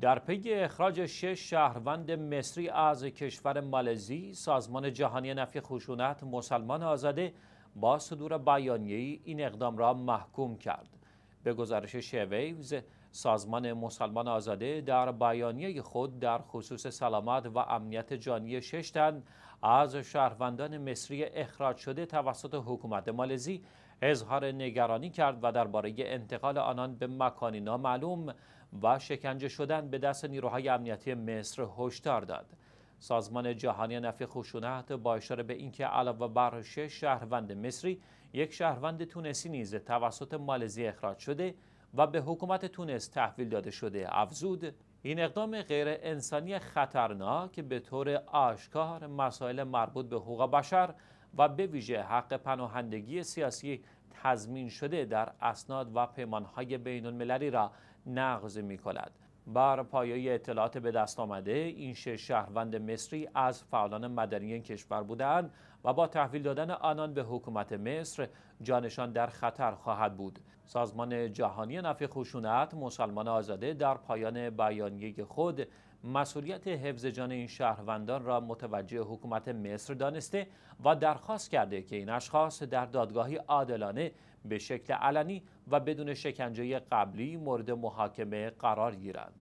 در پی اخراج شش شهروند مصری از کشور مالزی سازمان جهانی نفی خشونت مسلمان آزاده با صدور بیانیه‌ای این اقدام را محکوم کرد به گزارش شویوز سازمان مسلمان آزاده در بیانیه خود در خصوص سلامت و امنیت جانی شش تن از شهروندان مصری اخراج شده توسط حکومت مالزی اظهار نگرانی کرد و درباره انتقال آنان به مکانی نامعلوم و شکنجه شدن به دست نیروهای امنیتی مصر هشدار داد. سازمان جهانی نفی خشونت با اشاره به اینکه علاوه بر شش شهروند مصری یک شهروند تونسی نیز توسط مالزی اخراج شده و به حکومت تونس تحویل داده شده افزود این اقدام غیر انسانی خطرناک به طور آشکار مسائل مربوط به حقوق بشر و به ویژه حق پناهندگی سیاسی تضمین شده در اسناد و پیمانهای بین المللی را نقض می کند. بر پایه اطلاعات به دست آمده این شش شهروند مصری از فعالان مدنی کشور بودند و با تحویل دادن آنان به حکومت مصر جانشان در خطر خواهد بود سازمان جهانی نفع خشونت مسلمان آزاده در پایان بیانیه خود مسئولیت حفظ جان این شهروندان را متوجه حکومت مصر دانسته و درخواست کرده که این اشخاص در دادگاهی عادلانه به شکل علنی و بدون شکنجه قبلی مورد محاکمه قرار گیرند.